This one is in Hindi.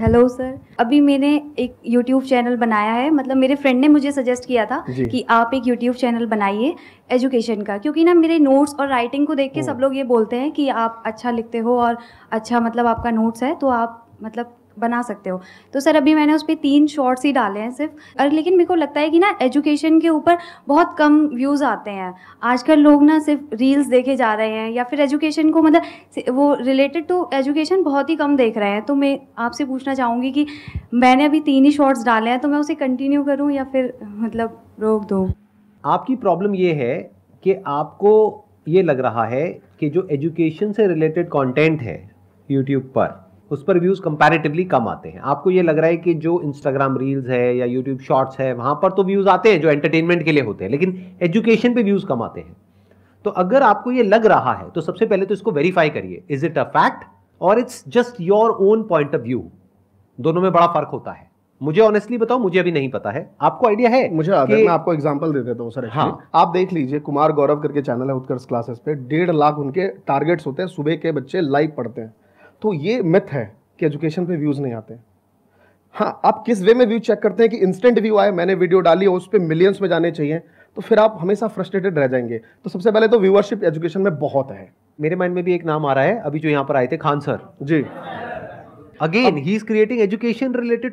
हेलो सर अभी मैंने एक यूट्यूब चैनल बनाया है मतलब मेरे फ्रेंड ने मुझे सजेस्ट किया था कि आप एक यूट्यूब चैनल बनाइए एजुकेशन का क्योंकि ना मेरे नोट्स और राइटिंग को देख के सब लोग ये बोलते हैं कि आप अच्छा लिखते हो और अच्छा मतलब आपका नोट्स है तो आप मतलब बना सकते हो तो सर अभी मैंने उस पर तीन शॉर्ट्स ही डाले हैं सिर्फ और लेकिन मेरे को लगता है कि ना एजुकेशन के ऊपर बहुत कम व्यूज़ आते हैं आजकल लोग ना सिर्फ रील्स देखे जा रहे हैं या फिर एजुकेशन को मतलब वो रिलेटेड टू एजुकेशन बहुत ही कम देख रहे हैं तो मैं आपसे पूछना चाहूँगी कि मैंने अभी तीन ही शॉर्ट्स डाले हैं तो मैं उसे कंटिन्यू करूँ या फिर मतलब रोक दूँ आपकी प्रॉब्लम ये है कि आपको ये लग रहा है कि जो एजुकेशन से रिलेटेड कंटेंट है यूट्यूब पर उस पर व्यूज़ कंपैरेटिवली कम आते हैं आपको ये लग रहा है कि जो इंस्टाग्राम रील्स है या यूट्यूब शॉर्ट्स है वहां पर तो व्यूज़ आते हैं जो एंटरटेनमेंट के लिए होते हैं लेकिन एजुकेशन पे व्यूज़ कम आते हैं तो अगर आपको ये लग रहा है तो सबसे पहले तो इसको वेरीफाई करिए इज इट अ फैक्ट और it's just your own point of view दोनों में बड़ा फर्क होता है मुझे ऑनेस्टली बताओ मुझे अभी नहीं पता है आपको आइडिया है मुझे कि... मैं आपको एग्जांपल दे देता हूँ सर हाँ आप देख लीजिए कुमार गौरव करके चैनल है उत्कर्ष क्लासेस पे डेढ़ लाख उनके टारगेट्स होते हैं सुबह के बच्चे लाइव पढ़ते हैं तो ये मिथ है कि एजुकेशन पे व्यूज़ नहीं आते हाँ आप किस वे में व्यू चेक करते हैं कि इंस्टेंट व्यू आए मैंने वीडियो डाली और उस पर मिलियंस में जाने चाहिए तो फिर आप हमेशा फ्रस्ट्रेटेड रह जाएंगे तो सबसे पहले तो व्यूअरशिप एजुकेशन में बहुत है मेरे माइंड में भी एक नाम आ रहा है अभी जो यहाँ पर आए थे Khan sir ji again he is creating education related